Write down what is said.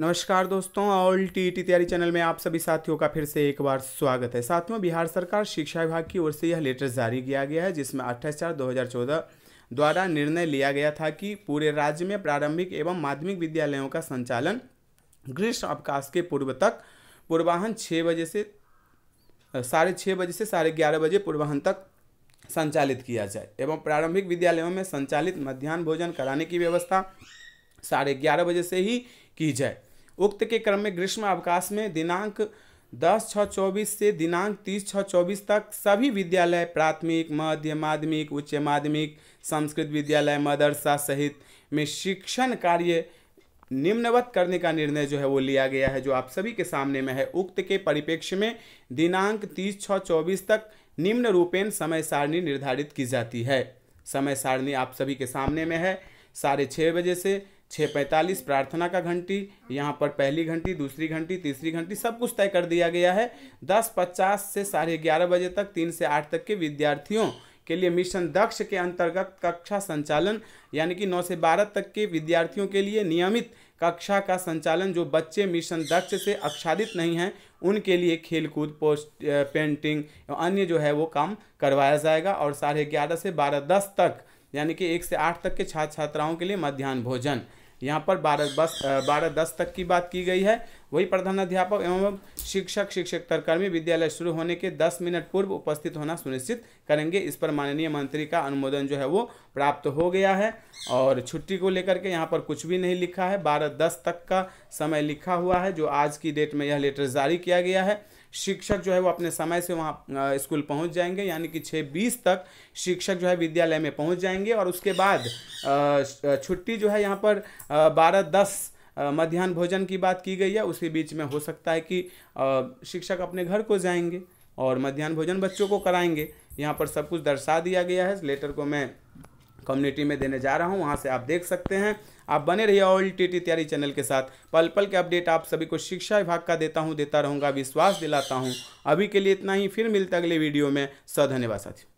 नमस्कार दोस्तों all T T Taiyari channel में आप सभी साथियों का फिर से एक बार स्वागत है साथियों बिहार सरकार शिक्षा विभाग की ओर से यह लेटर जारी किया गया है जिसमें अट्ठाईस चार दो द्वारा निर्णय लिया गया था कि पूरे राज्य में प्रारंभिक एवं माध्यमिक विद्यालयों का संचालन ग्रीष्म अवकाश के पूर्व तक पूर्वाहन छः बजे से साढ़े छः बजे से साढ़े ग्यारह बजे पूर्वाहन तक संचालित किया जाए एवं प्रारंभिक विद्यालयों में संचालित मध्यान्ह भोजन कराने की व्यवस्था साढ़े ग्यारह बजे से ही की जाए उक्त के क्रम में ग्रीष्म अवकाश में दिनांक दस छः चौबीस से दिनांक तीस छः चौबीस तक सभी विद्यालय प्राथमिक मध्य माध्यमिक उच्च माध्यमिक संस्कृत विद्यालय मदरसा सहित में शिक्षण कार्य निम्नवत करने का निर्णय जो है वो लिया गया है जो आप सभी के सामने में है उक्त के परिप्रेक्ष्य में दिनांक तीस छः चौबीस तक निम्न रूपेण समय सारणी निर्धारित की जाती है समय सारणी आप सभी के सामने में है साढ़े छः बजे से छः पैंतालीस प्रार्थना का घंटी यहाँ पर पहली घंटी दूसरी घंटी तीसरी घंटी सब कुछ तय कर दिया गया है दस पचास से साढ़े ग्यारह बजे तक तीन से आठ तक के विद्यार्थियों के लिए मिशन दक्ष के अंतर्गत कक्षा संचालन यानी कि नौ से बारह तक के विद्यार्थियों के लिए नियमित कक्षा का संचालन जो बच्चे मिशन दक्ष से आच्छादित नहीं हैं उनके लिए खेलकूद पोस्ट पेंटिंग अन्य जो है वो काम करवाया जाएगा और साढ़े ग्यारह से बारह दस तक यानी कि एक से आठ तक के छात्र छात्राओं के लिए मध्यान्ह भोजन यहाँ पर बारह बस बारह दस तक की बात की गई है वही प्रधानाध्यापक एवं शिक्षक शिक्षकतर कर्मी विद्यालय शुरू होने के दस मिनट पूर्व उपस्थित होना सुनिश्चित करेंगे इस पर माननीय मंत्री का अनुमोदन जो है वो प्राप्त हो गया है और छुट्टी को लेकर के यहाँ पर कुछ भी नहीं लिखा है बारह दस तक का समय लिखा हुआ है जो आज की डेट में यह लेटर जारी किया गया है शिक्षक जो है वो अपने समय से वहाँ स्कूल पहुँच जाएंगे यानी कि छः बीस तक शिक्षक जो है विद्यालय में पहुँच जाएंगे और उसके बाद छुट्टी जो है यहाँ पर बारह दस मध्यान्ह भोजन की बात की गई है उसी बीच में हो सकता है कि शिक्षक अपने घर को जाएंगे और मध्यान्ह भोजन बच्चों को कराएंगे यहाँ पर सब कुछ दर्शा दिया गया है लेटर को मैं कम्युनिटी में देने जा रहा हूँ वहाँ से आप देख सकते हैं आप बने रहिए all T T Taiyari channel के साथ पल पल के अपडेट आप सभी को शिक्षा विभाग का देता हूँ देता रहूँगा विश्वास दिलाता हूँ अभी के लिए इतना ही फिर मिलता अगले वीडियो में सधन्यवाद साथियों